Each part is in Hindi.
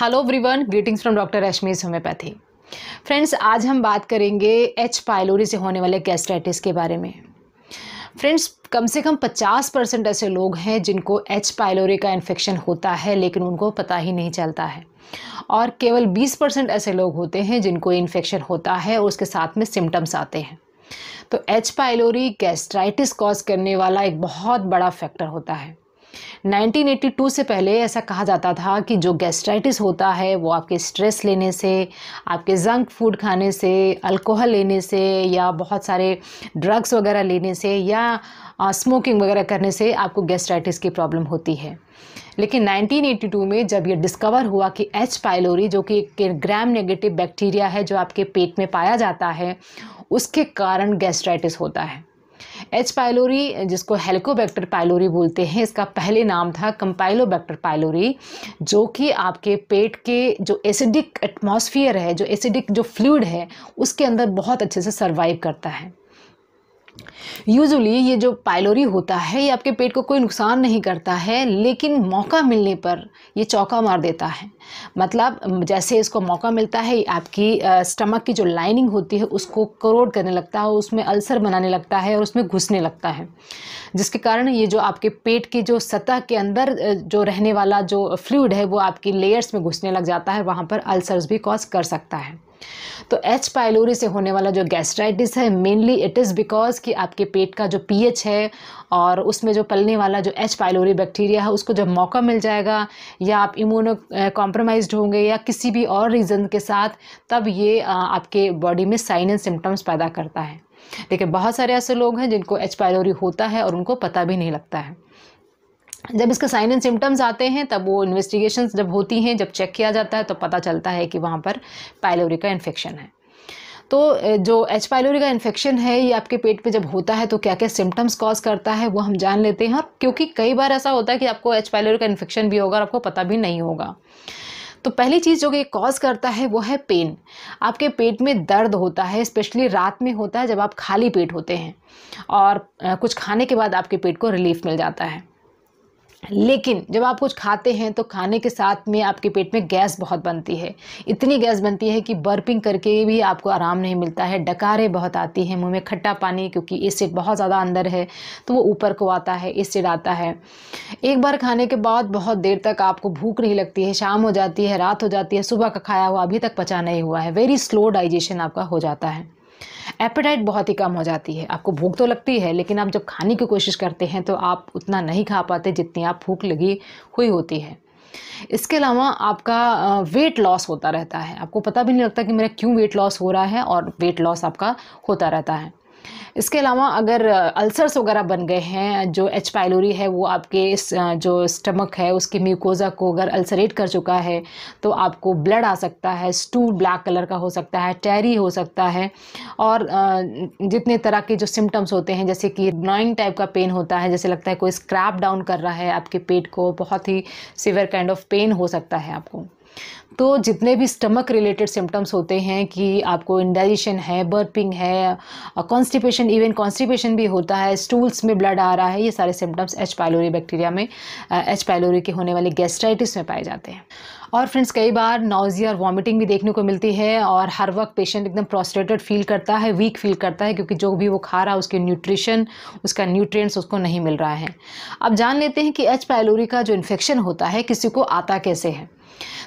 hello everyone greetings from doctor Rashmi's homeopathy friends आज हम बात करेंगे एच पायलोरी से होने वाले गैस्ट्राइटिस के बारे में फ्रेंड्स कम से कम 50 परसेंट ऐसे लोग हैं जिनको एच पायलोरी का इन्फेक्शन होता है लेकिन उनको पता ही नहीं चलता है और केवल 20 परसेंट ऐसे लोग होते हैं जिनको इन्फेक्शन होता है और उसके साथ में सिम्टम्स आते हैं तो एच पायलोरी गैस्ट्राइटिस कॉज करने वाला एक बहुत बड़ा फैक्टर होता है 1982 से पहले ऐसा कहा जाता था कि जो गैस्ट्राइटिस होता है वो आपके स्ट्रेस लेने से आपके जंक फूड खाने से अल्कोहल लेने से या बहुत सारे ड्रग्स वगैरह लेने से या स्मोकिंग वगैरह करने से आपको गैस्ट्राइटिस की प्रॉब्लम होती है लेकिन 1982 में जब ये डिस्कवर हुआ कि एच पाइलोरी जो कि एक ग्राम नेगेटिव बैक्टीरिया है जो आपके पेट में पाया जाता है उसके कारण गैस्ट्राइटिस होता है एच पायलोरी जिसको हेलिकोबैक्टर पायलोरी बोलते हैं इसका पहले नाम था कंपाइलोबैक्टर पायलोरी जो कि आपके पेट के जो एसिडिक एटमॉस्फियर है जो एसिडिक जो फ्लूड है उसके अंदर बहुत अच्छे से सर्वाइव करता है यूजली ये जो पाइलोरी होता है ये आपके पेट को कोई नुकसान नहीं करता है लेकिन मौका मिलने पर ये चौका मार देता है मतलब जैसे इसको मौका मिलता है आपकी स्टमक की जो लाइनिंग होती है उसको करोड़ करने लगता है उसमें अल्सर बनाने लगता है और उसमें घुसने लगता है जिसके कारण ये जो आपके पेट की जो सतह के अंदर जो रहने वाला जो फ्लूड है वो आपकी लेयर्स में घुसने लग जाता है वहाँ पर अल्सर्स भी कॉज कर सकता है तो एच पाइलोरी से होने वाला जो गैस्ट्राइटिस है मेनली इट इज़ बिकॉज कि आपके पेट का जो पी है और उसमें जो पलने वाला जो एच पाइलोरी बैक्टीरिया है उसको जब मौका मिल जाएगा या आप इम्यूनो कॉम्प्रोमाइज होंगे या किसी भी और रीज़न के साथ तब ये आपके बॉडी में साइन एंड सिम्टम्स पैदा करता है देखिए बहुत सारे ऐसे लोग हैं जिनको एच पाइलोरी होता है और उनको पता भी नहीं लगता है जब इसके साइन एंड सिम्टम्स आते हैं तब वो इन्वेस्टिगेशन जब होती हैं जब चेक किया जाता है तो पता चलता है कि वहाँ पर पायलोरी का इन्फेक्शन है तो जो एच पायलोरी का इन्फेक्शन है ये आपके पेट पे जब होता है तो क्या क्या सिम्टम्स कॉज करता है वो हम जान लेते हैं और क्योंकि कई बार ऐसा होता है कि आपको एच पायलोरी का इन्फेक्शन भी होगा और आपको पता भी नहीं होगा तो पहली चीज़ जो कि कॉज करता है वो है पेन आपके पेट में दर्द होता है स्पेशली रात में होता है जब आप खाली पेट होते हैं और कुछ खाने के बाद आपके पेट को रिलीफ मिल जाता है लेकिन जब आप कुछ खाते हैं तो खाने के साथ में आपके पेट में गैस बहुत बनती है इतनी गैस बनती है कि बर्पिंग करके भी आपको आराम नहीं मिलता है डकारें बहुत आती हैं मुंह में खट्टा पानी क्योंकि एसिड बहुत ज़्यादा अंदर है तो वो ऊपर को आता है एसिड आता है एक बार खाने के बाद बहुत देर तक आपको भूख नहीं लगती है शाम हो जाती है रात हो जाती है सुबह का खाया हुआ अभी तक पचा नहीं हुआ है वेरी स्लो डाइजेशन आपका हो जाता है एपेटाइट बहुत ही कम हो जाती है आपको भूख तो लगती है लेकिन आप जब खाने की कोशिश करते हैं तो आप उतना नहीं खा पाते जितनी आप भूख लगी हुई होती है इसके अलावा आपका वेट लॉस होता रहता है आपको पता भी नहीं लगता कि मेरा क्यों वेट लॉस हो रहा है और वेट लॉस आपका होता रहता है इसके अलावा अगर अल्सर्स वगैरह बन गए हैं जो एच पाइलोरी है वो आपके इस जो स्टमक है उसके म्यूकोज़ा को अगर अल्सरेट कर चुका है तो आपको ब्लड आ सकता है स्टूल ब्लैक कलर का हो सकता है टैरी हो सकता है और जितने तरह के जो सिम्टम्स होते हैं जैसे कि ड्रॉइंग टाइप का पेन होता है जैसे लगता है कोई स्क्रैप डाउन कर रहा है आपके पेट को बहुत ही सिवियर काइंड ऑफ पेन हो सकता है आपको तो जितने भी स्टमक रिलेटेड सिम्टम्स होते हैं कि आपको इंडाइजेशन है बर्पिंग है कॉन्स्टिपेशन इवन कॉन्स्टिपेशन भी होता है स्टूल्स में ब्लड आ रहा है ये सारे सिम्टम्स एच पायलोरी बैक्टीरिया में एच uh, पायलोरी के होने वाले गैस्ट्राइटिस में पाए जाते हैं और फ्रेंड्स कई बार नोजिया और वॉमिटिंग भी देखने को मिलती है और हर वक्त पेशेंट एकदम प्रोस्टेटेड फील करता है वीक फील करता है क्योंकि जो भी वो खा रहा है उसके न्यूट्रिशन उसका न्यूट्रिएंट्स उसको नहीं मिल रहा है अब जान लेते हैं कि एच पायलोरी का जो इन्फेक्शन होता है किसी को आता कैसे है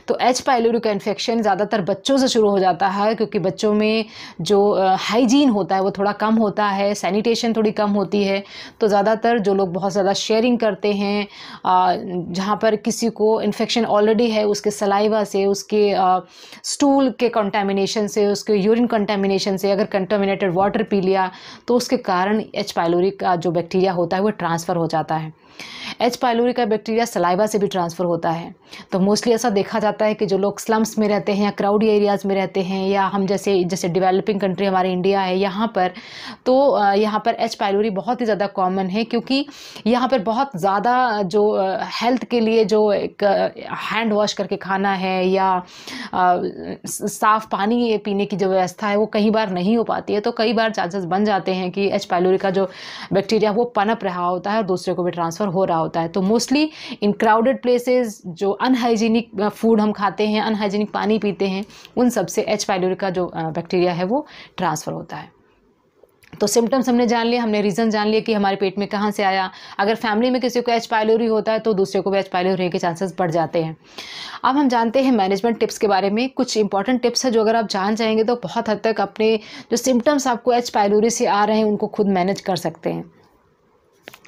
तो एच पायलोरी का इन्फेक्शन ज़्यादातर बच्चों से शुरू हो जाता है क्योंकि बच्चों में जो हाइजीन होता है वो थोड़ा कम होता है सैनिटेशन थोड़ी कम होती है तो ज़्यादातर जो लोग बहुत ज़्यादा शेयरिंग करते हैं जहाँ पर किसी को इन्फेक्शन ऑलरेडी है उसके सलाइवा से उसके स्टूल के कंटेमिनेशन से उसके यूरिन कंटेमिनेशन से अगर कंटेमिनेटेड वाटर पी लिया तो उसके कारण एच पायलोरी का जो बैक्टीरिया होता है वो ट्रांसफ़र हो जाता है एच पायलोरी का बैक्टीरिया सलाइवा से भी ट्रांसफ़र होता है तो मोस्टली ऐसा देखा जाता है कि जो लोग स्लम्स में रहते हैं या क्राउडी एरियाज़ में रहते हैं या हम जैसे जैसे डेवलपिंग कंट्री हमारे इंडिया है यहाँ पर तो यहाँ पर एच पायलोरी बहुत ही ज़्यादा कॉमन है क्योंकि यहाँ पर बहुत ज़्यादा जो हेल्थ के लिए जो एक हैंड वॉश करके खाना है या साफ़ पानी पीने की जो व्यवस्था है वो कई बार नहीं हो पाती है तो कई बार चांसेस बन जाते हैं कि एच पायलोरी का जो बैक्टीरिया वो पनप रहा होता है और दूसरे को भी ट्रांसफ़र ट्रांसफ़र हो रहा होता है तो मोस्टली इन क्राउडेड प्लेसेस जो अनहाइजीनिक फूड हम खाते हैं अनहाइजीनिक पानी पीते हैं उन सब से एच पाइलोरी का जो बैक्टीरिया है वो ट्रांसफ़र होता है तो सिम्टम्स हमने जान लिए हमने रीज़न जान लिए कि हमारे पेट में कहाँ से आया अगर फैमिली में किसी को एच पायलोरी होता है तो दूसरे को भी एच पायलोरी होने के चांसेस बढ़ जाते हैं अब हम जानते हैं मैनेजमेंट टिप्स के बारे में कुछ इंपॉर्टेंट टिप्स है जो अगर आप जान जाएंगे तो बहुत हद तक अपने जो सिम्टम्स आपको एच पायलोरी से आ रहे हैं उनको खुद मैनेज कर सकते हैं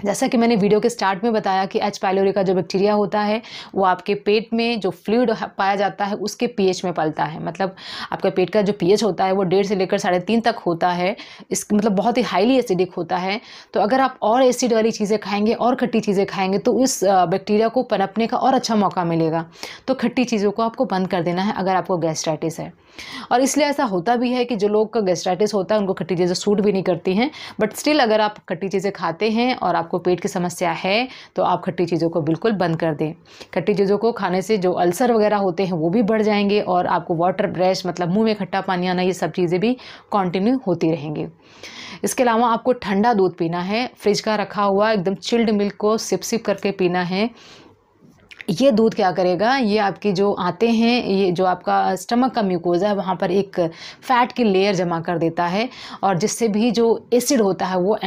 जैसा कि मैंने वीडियो के स्टार्ट में बताया कि एच पायलोरी का जो बैक्टीरिया होता है वो आपके पेट में जो फ्लूड पाया जाता है उसके पीएच में पलता है मतलब आपका पेट का जो पीएच होता है वो डेढ़ से लेकर साढ़े तीन तक होता है इस मतलब बहुत ही हाईली एसिडिक होता है तो अगर आप और एसिड वाली चीज़ें खाएंगे और खट्टी चीज़ें खाएंगे तो इस बैक्टीरिया को पनपने का और अच्छा मौका मिलेगा तो खट्टी चीज़ों को आपको बंद कर देना है अगर आपको गैस्ट्राइटिस है और इसलिए ऐसा होता भी है कि जो लोग का गैस्ट्राइटिस होता है उनको खट्टी चीज़ें सूट भी नहीं करती हैं बट स्टिल अगर आप खट्टी चीज़ें खाते हैं और आप आपको पेट की समस्या है तो आप खट्टी चीज़ों को बिल्कुल बंद कर दें खट्टी चीज़ों को खाने से जो अल्सर वगैरह होते हैं वो भी बढ़ जाएंगे और आपको वाटर ब्रश मतलब मुँह में खट्टा पानी आना ये सब चीज़ें भी कॉन्टिन्यू होती रहेंगी इसके अलावा आपको ठंडा दूध पीना है फ्रिज का रखा हुआ एकदम चिल्ड मिल्क को सिप सिप करके पीना है ये दूध क्या करेगा ये आपकी जो आते हैं ये जो आपका स्टमक का म्यूकोजा है वहाँ पर एक फ़ैट की लेयर जमा कर देता है और जिससे भी जो एसिड होता है वो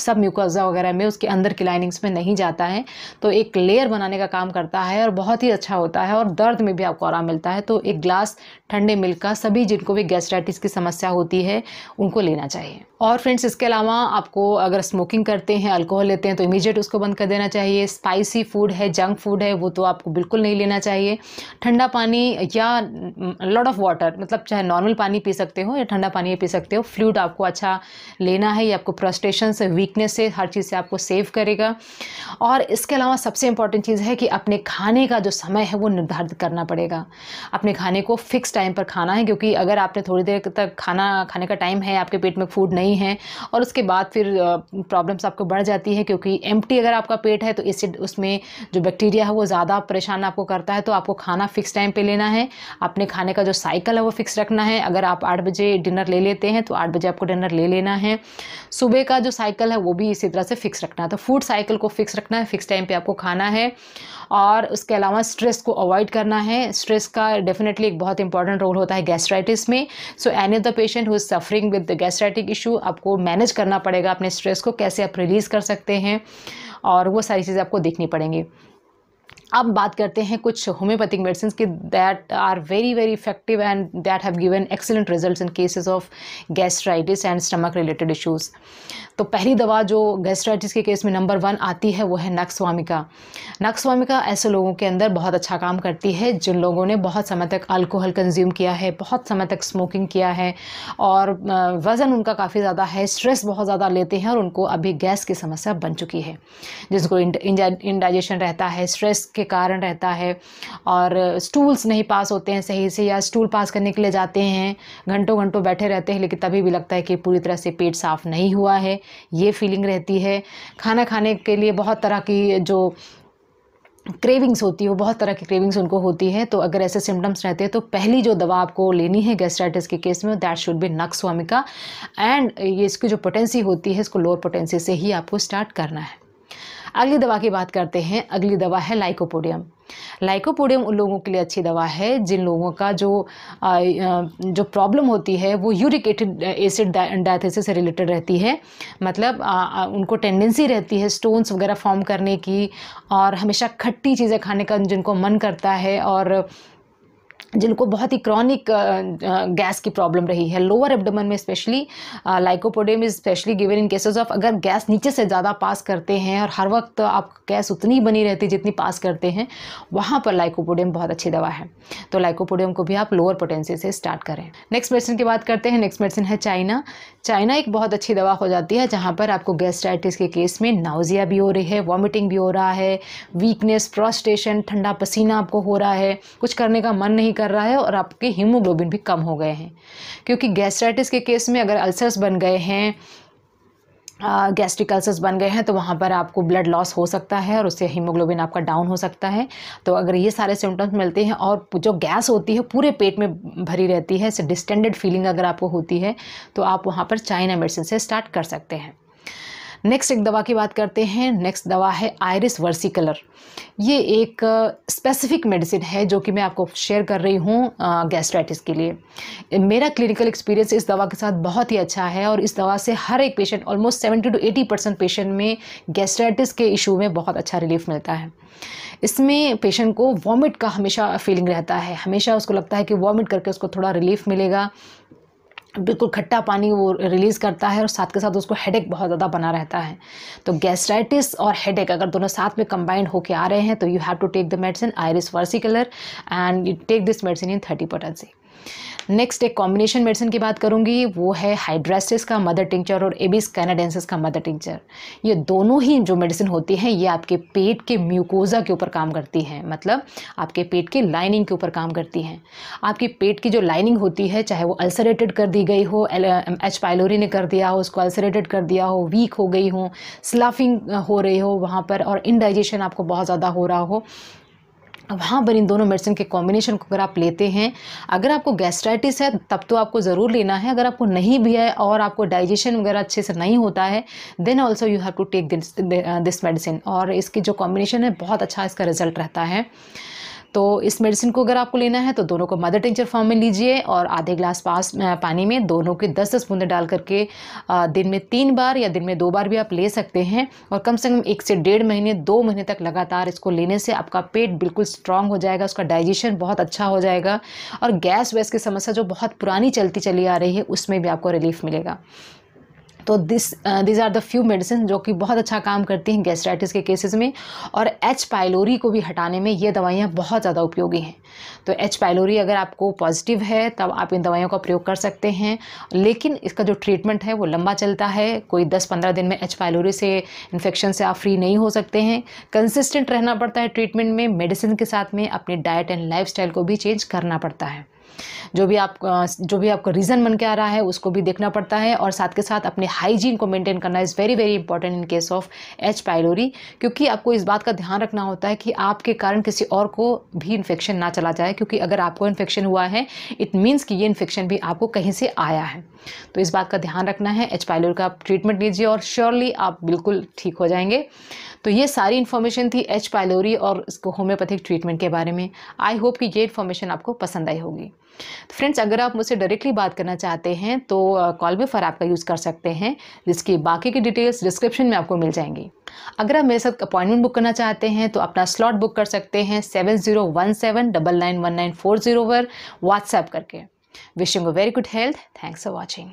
सब म्यूकोजा वगैरह में उसके अंदर की लाइनिंग्स में नहीं जाता है तो एक लेयर बनाने का काम करता है और बहुत ही अच्छा होता है और दर्द में भी आपको आराम मिलता है तो एक ग्लास ठंडे मिल्क का सभी जिनको भी गैस्ट्राइटिस की समस्या होती है उनको लेना चाहिए और फ्रेंड्स इसके अलावा आपको अगर स्मोकिंग करते हैं अल्कोहल लेते हैं तो इमीजिएट उसको बंद कर देना चाहिए स्पाइसी फूड है जंक फूड है वो तो आपको बिल्कुल नहीं लेना चाहिए ठंडा पानी या लॉट ऑफ वाटर मतलब चाहे नॉर्मल पानी पी सकते हो या ठंडा पानी पी सकते हो फ्लूड आपको अच्छा लेना है या आपको प्रोस्टेशन से वीकनेस से हर चीज़ से आपको सेव करेगा और इसके अलावा सबसे इंपॉर्टेंट चीज़ है कि अपने खाने का जो समय है वो निर्धारित करना पड़ेगा अपने खाने को फिक्स्ड टाइम पर खाना है क्योंकि अगर आपने थोड़ी देर तक खाना खाने का टाइम है आपके पेट में फूड नहीं है और उसके बाद फिर प्रॉब्लम्स आपको बढ़ जाती है क्योंकि एम अगर आपका पेट है तो इससे उसमें जो बैक्टीरिया है वो ज़्यादा परेशान आपको करता है तो आपको खाना फिक्स टाइम पर लेना है अपने खाने का जो साइकिल है वो फिक्स रखना है अगर आप आठ बजे डिनर ले लेते हैं तो आठ बजे आपको डिनर ले लेना है सुबह का जो साइकिल है वो भी इसी तरह से फिक्स रखना है तो फूड साइकिल को फिक्स रखना है फिक्स टाइम पे आपको खाना है और उसके अलावा स्ट्रेस को अवॉइड करना है स्ट्रेस का डेफिनेटली एक बहुत इंपॉर्टेंट इंपॉर्टेंट रोल होता है गैस्ट्राइटिस में so any of the patient who is suffering with the gastritic issue आपको मैनेज करना पड़ेगा अपने स्ट्रेस को कैसे आप रिलीज़ कर सकते हैं और वो सारी चीज़ें आपको देखनी पड़ेंगी अब बात करते हैं कुछ होम्योपैथिक मेडिसिन की that are very very effective and that have given excellent results in cases of gastritis and stomach related issues तो पहली दवा जो गैस्ट्राइटिस के केस में नंबर वन आती है वो है नक्सवामिका नक्सवामिका ऐसे लोगों के अंदर बहुत अच्छा काम करती है जिन लोगों ने बहुत समय तक अल्कोहल कंज्यूम किया है बहुत समय तक स्मोकिंग किया है और वज़न उनका काफ़ी ज़्यादा है स्ट्रेस बहुत ज़्यादा लेते हैं और उनको अभी गैस की समस्या बन चुकी है जिसको इंडाइजेशन रहता है स्ट्रेस के कारण रहता है और स्टूल्स नहीं पास होते हैं सही से या स्टूल पास करने के लिए जाते हैं घंटों घंटों बैठे रहते हैं लेकिन तभी भी लगता है कि पूरी तरह से पेट साफ नहीं हुआ है ये फीलिंग रहती है खाना खाने के लिए बहुत तरह की जो क्रेविंग्स होती है वो बहुत तरह की क्रेविंग्स उनको होती है तो अगर ऐसे सिम्टम्स रहते हैं तो पहली जो दवा आपको लेनी है गैस्ट्राइटिस के केस में that should be nux vomica and ये इसकी जो पोटेंसी होती है इसको लोअर पोटेंसी से ही आपको स्टार्ट करना है अगली दवा की बात करते हैं अगली दवा है लाइकोपोडियम लाइकोपोडियम उन लोगों के लिए अच्छी दवा है जिन लोगों का जो आ, जो प्रॉब्लम होती है वो यूरिक एसिड डायथिसिस से रिलेटेड रहती है मतलब आ, उनको टेंडेंसी रहती है स्टोन्स वगैरह फॉर्म करने की और हमेशा खट्टी चीज़ें खाने का जिनको मन करता है और जिनको बहुत ही क्रॉनिक गैस uh, uh, की प्रॉब्लम रही है लोअर एब्डोमन में specially lycopodium is specially given in cases of अगर गैस नीचे से ज़्यादा पास करते हैं और हर वक्त आप गैस उतनी बनी रहती जितनी पास करते हैं वहाँ पर लाइकोपोडियम बहुत अच्छी दवा है तो लाइकोपोडियम को भी आप लोअर पोटेंसी से स्टार्ट करें नेक्स्ट मेडिसिन की बात करते हैं नेक्स्ट मेडिसिन है चाइना चाइना एक बहुत अच्छी दवा हो जाती है जहाँ पर आपको गैस्ट्राइटिस के केस में नाउजिया भी हो रही है वॉमिटिंग भी हो रहा है वीकनेस प्रोस्टेशन ठंडा पसीना आपको हो रहा है कुछ करने का मन नहीं कर रहा है और आपके हीमोग्लोबिन भी कम हो गए हैं क्योंकि गैस्ट्राइटिस के केस में अगर अल्सर्स बन गए हैं गैस्ट्रिक अल्सर्स बन गए हैं तो वहाँ पर आपको ब्लड लॉस हो सकता है और उससे हीमोग्लोबिन आपका डाउन हो सकता है तो अगर ये सारे सिम्टम्स मिलते हैं और जो गैस होती है पूरे पेट में भरी रहती है डिस्टेंडेड फीलिंग अगर आपको होती है तो आप वहाँ पर चाइना मेडिसिन से स्टार्ट कर सकते हैं नेक्स्ट एक दवा की बात करते हैं नेक्स्ट दवा है आयरिस वर्सी कलर ये एक स्पेसिफिक मेडिसिन है जो कि मैं आपको शेयर कर रही हूँ गैस्ट्राइटिस के लिए मेरा क्लिनिकल एक्सपीरियंस इस दवा के साथ बहुत ही अच्छा है और इस दवा से हर एक patient almost seventy two eighty percent patient में गैस्ट्राइटिस के इशू में बहुत अच्छा रिलीफ मिलता है इसमें पेशेंट को वॉमिट का हमेशा फीलिंग रहता है हमेशा उसको लगता है कि वॉमिट करके उसको थोड़ा रिलीफ मिलेगा बिल्कुल खट्टा पानी वो रिलीज़ करता है और साथ के साथ उसको हेडेक बहुत ज़्यादा बना रहता है तो गैस्ट्राइटिस और हेडेक अगर दोनों साथ में कंबाइंड होकर आ रहे हैं तो you have to take the medicine iris versicolor and you take this medicine in thirty potency next एक कॉम्बिनेशन मेडिसिन की बात करूंगी वो है हाइड्रेसिस का मदर टिंचर और एबिस कैनाडेंसिस का मदर टिंचर ये दोनों ही जो मेडिसिन होती हैं ये आपके पेट के म्यूकोजा के ऊपर काम करती हैं मतलब आपके पेट के लाइनिंग के ऊपर काम करती हैं आपके पेट की जो लाइनिंग होती है चाहे वो अल्सरेटेड कर दी गई हो एच पाइलोरी ने कर दिया हो उसको अल्सरेटेड कर दिया हो वीक हो गई हो स्लाफिंग हो रही हो वहाँ पर और इनडाइजेशन आपको बहुत ज़्यादा हो रहा हो वहाँ पर इन दोनों मेडिसिन के कॉम्बिनेशन को अगर आप लेते हैं अगर आपको गैस्ट्राइटिस है तब तो आपको ज़रूर लेना है अगर आपको नहीं भी है और आपको डाइजेशन वगैरह अच्छे से नहीं होता है then also you have to take this this medicine और इसकी जो कॉम्बिनेशन है बहुत अच्छा इसका रिजल्ट रहता है तो इस मेडिसिन को अगर आपको लेना है तो दोनों को मदर टेंचर फॉर्म में लीजिए और आधे ग्लास पास पानी में दोनों के दस दस बूंदे डाल करके दिन में तीन बार या दिन में दो बार भी आप ले सकते हैं और कम से कम एक से डेढ़ महीने दो महीने तक लगातार इसको लेने से आपका पेट बिल्कुल स्ट्रांग हो जाएगा उसका डाइजेशन बहुत अच्छा हो जाएगा और गैस वैस की समस्या जो बहुत पुरानी चलती चली आ रही है उसमें भी आपको रिलीफ मिलेगा तो this these are the few medicine जो कि बहुत अच्छा काम करती हैं गैस्ट्राइटिस के केसेस में और एच पाइलोरी को भी हटाने में ये दवाइयाँ बहुत ज़्यादा उपयोगी हैं तो एच पाइलोरी अगर आपको पॉजिटिव है तब आप इन दवाइयों का प्रयोग कर सकते हैं लेकिन इसका जो ट्रीटमेंट है वो लंबा चलता है कोई दस पंद्रह दिन में एच पाइलोरी से इन्फेक्शन से आप फ्री नहीं हो सकते हैं कंसिस्टेंट रहना पड़ता है ट्रीटमेंट में मेडिसिन के साथ में अपनी डाइट एंड लाइफ को भी चेंज करना पड़ता है जो भी आप जो भी आपका रीज़न बन के आ रहा है उसको भी देखना पड़ता है और साथ के साथ अपने हाइजीन को मेंटेन करना is very very important in case of H pylori क्योंकि आपको इस बात का ध्यान रखना होता है कि आपके कारण किसी और को भी इन्फेक्शन ना चला जाए क्योंकि अगर आपको इन्फेक्शन हुआ है इट मीन्स कि ये इन्फेक्शन भी आपको कहीं से आया है तो इस बात का ध्यान रखना है एच पायलोरी का आप ट्रीटमेंट लीजिए और श्योरली आप बिल्कुल ठीक हो जाएंगे तो ये सारी इन्फॉर्मेशन थी एच पायलोरी और इसको होम्योपैथिक ट्रीटमेंट के बारे में आई होप कि ये इन्फॉर्मेशन आपको पसंद आई होगी तो फ्रेंड्स अगर आप मुझसे डायरेक्टली बात करना चाहते हैं तो कॉल भी फर आपका यूज़ कर सकते हैं जिसकी बाकी की डिटेल्स डिस्क्रिप्शन में आपको मिल जाएंगी अगर आप मेरे साथ अपॉइंटमेंट बुक करना चाहते हैं तो अपना स्लॉट बुक कर सकते हैं seven zero one seven double nine one nine four zero पर व्हाट्सएप करके wishing a very good health thanks for watching